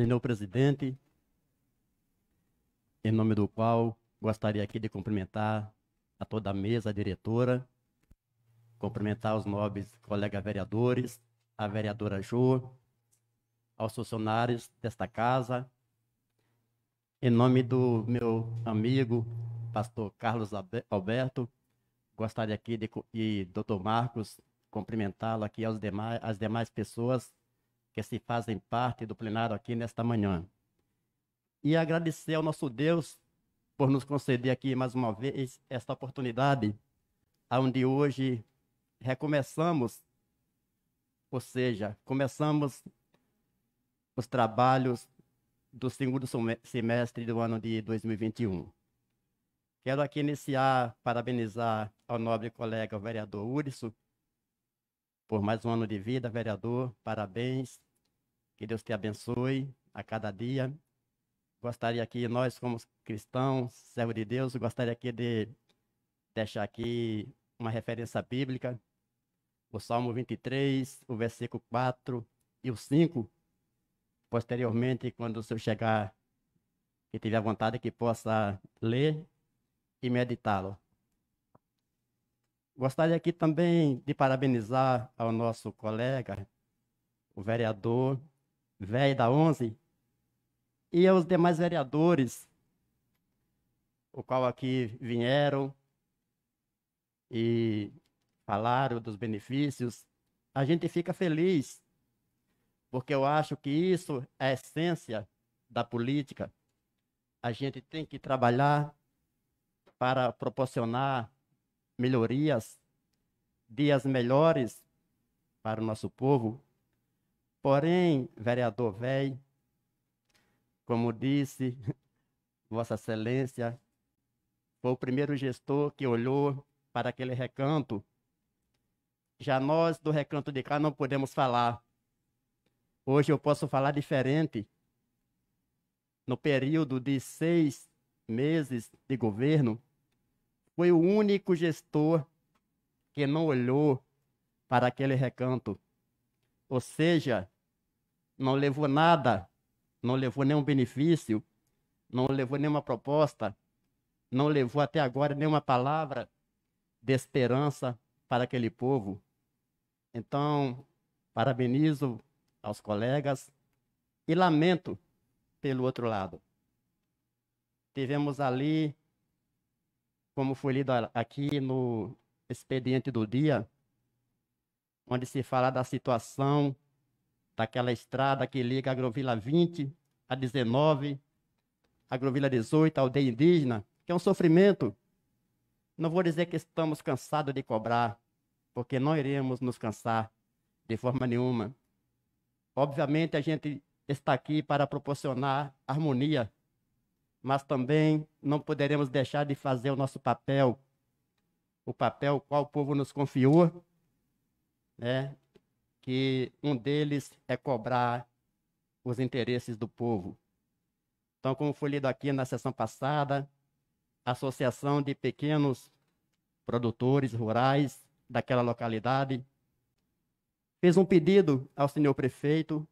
senhor presidente, em nome do qual gostaria aqui de cumprimentar a toda a mesa a diretora, cumprimentar os nobres colegas vereadores, a vereadora Jo, aos funcionários desta casa, em nome do meu amigo, pastor Carlos Alberto, gostaria aqui de, e doutor Marcos, cumprimentá-lo aqui aos demais, as demais pessoas que se fazem parte do plenário aqui nesta manhã. E agradecer ao nosso Deus por nos conceder aqui mais uma vez esta oportunidade, onde hoje recomeçamos, ou seja, começamos os trabalhos do segundo semestre do ano de 2021. Quero aqui iniciar, parabenizar ao nobre colega, o vereador Urso, por mais um ano de vida, vereador, parabéns. Que Deus te abençoe a cada dia. Gostaria aqui nós, como cristãos, servo de Deus, gostaria aqui de deixar aqui uma referência bíblica. O Salmo 23, o versículo 4 e o 5. Posteriormente, quando o senhor chegar e tiver a vontade, que possa ler e meditá-lo. Gostaria aqui também de parabenizar ao nosso colega, o vereador velho da 11, e aos demais vereadores, o qual aqui vieram e falaram dos benefícios, a gente fica feliz, porque eu acho que isso é a essência da política. A gente tem que trabalhar para proporcionar melhorias, dias melhores para o nosso povo, Porém, vereador velho como disse Vossa Excelência, foi o primeiro gestor que olhou para aquele recanto. Já nós do recanto de cá não podemos falar. Hoje eu posso falar diferente. No período de seis meses de governo, foi o único gestor que não olhou para aquele recanto. Ou seja, não levou nada, não levou nenhum benefício, não levou nenhuma proposta, não levou até agora nenhuma palavra de esperança para aquele povo. Então, parabenizo aos colegas e lamento pelo outro lado. Tivemos ali, como foi lido aqui no expediente do dia, onde se fala da situação daquela estrada que liga a Agrovila 20 a 19, a Agrovila 18, a aldeia indígena, que é um sofrimento. Não vou dizer que estamos cansados de cobrar, porque não iremos nos cansar de forma nenhuma. Obviamente, a gente está aqui para proporcionar harmonia, mas também não poderemos deixar de fazer o nosso papel, o papel qual o povo nos confiou né? que um deles é cobrar os interesses do povo. Então, como foi lido aqui na sessão passada, a Associação de Pequenos Produtores Rurais daquela localidade fez um pedido ao senhor prefeito,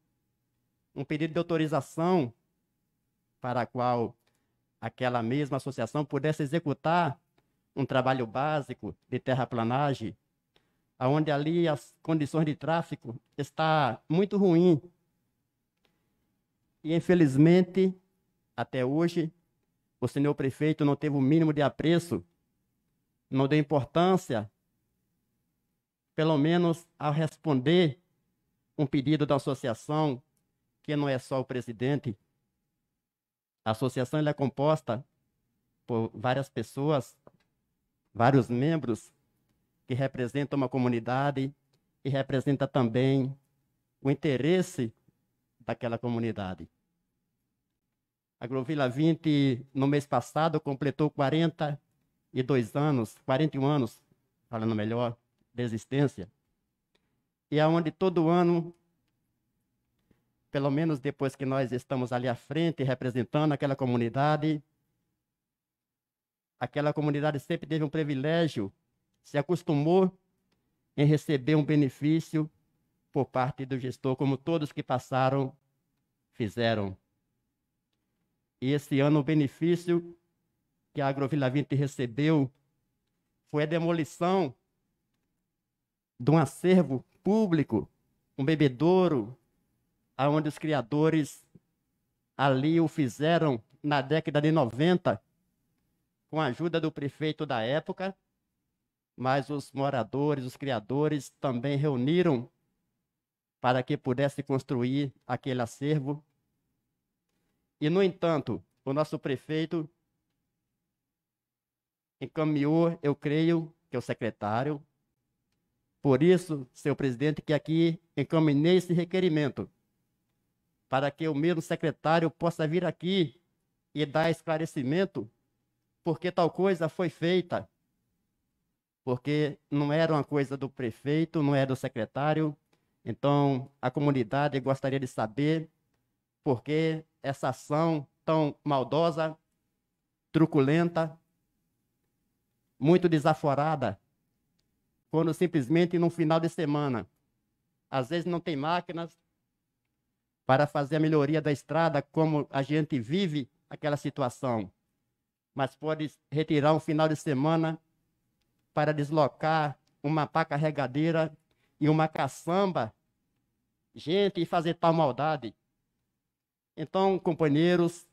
um pedido de autorização para a qual aquela mesma associação pudesse executar um trabalho básico de terraplanagem onde ali as condições de tráfico está muito ruim. E infelizmente, até hoje, o senhor prefeito não teve o mínimo de apreço, não deu importância, pelo menos ao responder um pedido da associação, que não é só o presidente. A associação é composta por várias pessoas, vários membros, que representa uma comunidade e representa também o interesse daquela comunidade. A Glovila 20, no mês passado, completou 42 anos, 41 anos, falando melhor, de existência. E aonde é todo ano, pelo menos depois que nós estamos ali à frente, representando aquela comunidade, aquela comunidade sempre teve um privilégio se acostumou em receber um benefício por parte do gestor, como todos que passaram fizeram. E esse ano o benefício que a Agrovila 20 recebeu foi a demolição de um acervo público, um bebedouro, aonde os criadores ali o fizeram na década de 90, com a ajuda do prefeito da época, mas os moradores, os criadores também reuniram para que pudesse construir aquele acervo. E, no entanto, o nosso prefeito encaminhou, eu creio, que é o secretário. Por isso, senhor presidente, que aqui encaminhei esse requerimento, para que o mesmo secretário possa vir aqui e dar esclarecimento, porque tal coisa foi feita porque não era uma coisa do prefeito, não era do secretário. Então, a comunidade gostaria de saber por que essa ação tão maldosa, truculenta, muito desaforada, quando simplesmente no final de semana, às vezes não tem máquinas para fazer a melhoria da estrada, como a gente vive aquela situação, mas pode retirar um final de semana para deslocar uma pá carregadeira e uma caçamba, gente, e fazer tal maldade. Então, companheiros,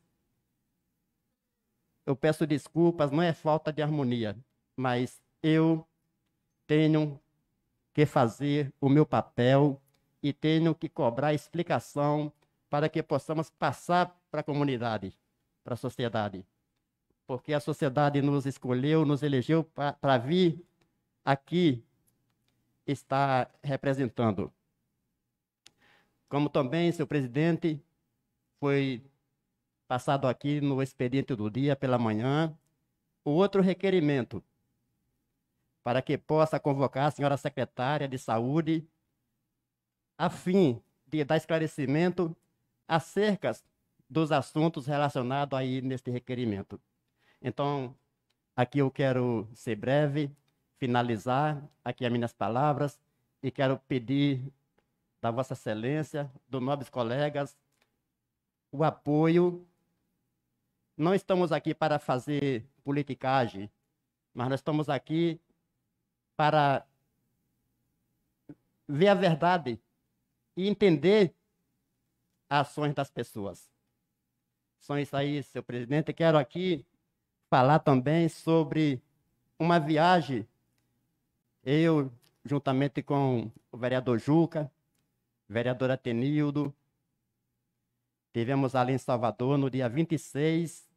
eu peço desculpas, não é falta de harmonia, mas eu tenho que fazer o meu papel e tenho que cobrar explicação para que possamos passar para a comunidade, para a sociedade porque a sociedade nos escolheu, nos elegeu para vir aqui estar representando. Como também seu presidente foi passado aqui no expediente do dia pela manhã, outro requerimento para que possa convocar a senhora secretária de saúde a fim de dar esclarecimento acerca dos assuntos relacionados aí neste requerimento. Então, aqui eu quero ser breve, finalizar aqui as minhas palavras e quero pedir da Vossa Excelência, dos nobres colegas, o apoio. Não estamos aqui para fazer politicagem, mas nós estamos aqui para ver a verdade e entender as ações das pessoas. São isso aí, seu presidente. Quero aqui falar também sobre uma viagem. Eu, juntamente com o vereador Juca, vereador Atenildo, tivemos ali em Salvador no dia 26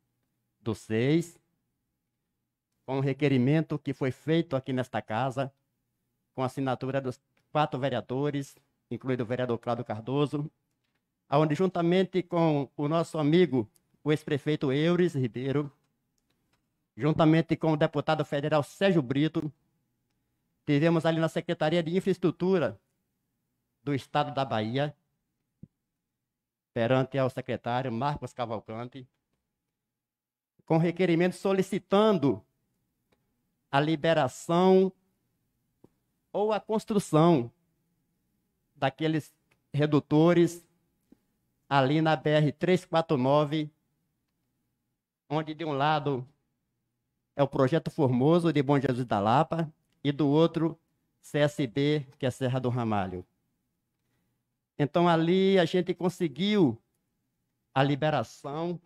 do 6, com um requerimento que foi feito aqui nesta casa, com assinatura dos quatro vereadores, incluindo o vereador Cláudio Cardoso, onde juntamente com o nosso amigo, o ex-prefeito Eures Ribeiro, juntamente com o deputado federal Sérgio Brito, tivemos ali na Secretaria de Infraestrutura do Estado da Bahia, perante ao secretário Marcos Cavalcante, com requerimento solicitando a liberação ou a construção daqueles redutores ali na BR 349, onde de um lado é o Projeto Formoso de Bom Jesus da Lapa e do outro CSB, que é Serra do Ramalho. Então ali a gente conseguiu a liberação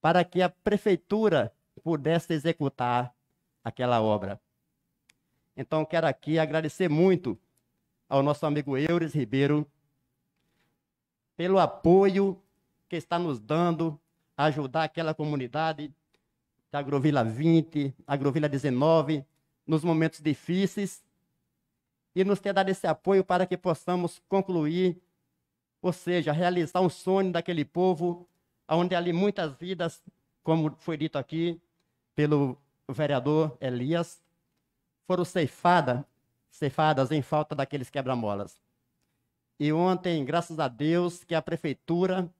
para que a prefeitura pudesse executar aquela obra. Então quero aqui agradecer muito ao nosso amigo Eures Ribeiro pelo apoio que está nos dando a ajudar aquela comunidade da Agrovila 20, Agrovila 19, nos momentos difíceis, e nos ter dado esse apoio para que possamos concluir, ou seja, realizar um sonho daquele povo, onde ali muitas vidas, como foi dito aqui pelo vereador Elias, foram ceifadas, ceifadas em falta daqueles quebra-molas. E ontem, graças a Deus, que a prefeitura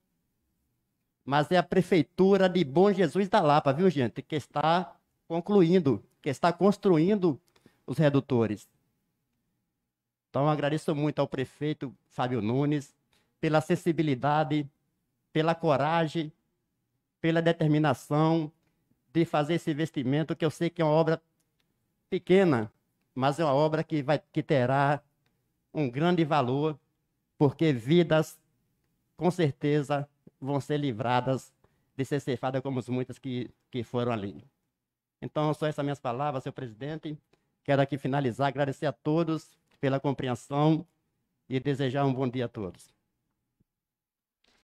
mas é a Prefeitura de Bom Jesus da Lapa, viu, gente? Que está concluindo, que está construindo os redutores. Então, agradeço muito ao prefeito Fábio Nunes pela acessibilidade, pela coragem, pela determinação de fazer esse investimento, que eu sei que é uma obra pequena, mas é uma obra que, vai, que terá um grande valor, porque vidas, com certeza, vão ser livradas de ser ceifadas como as muitas que, que foram ali. Então, só essas minhas palavras, senhor presidente. Quero aqui finalizar, agradecer a todos pela compreensão e desejar um bom dia a todos.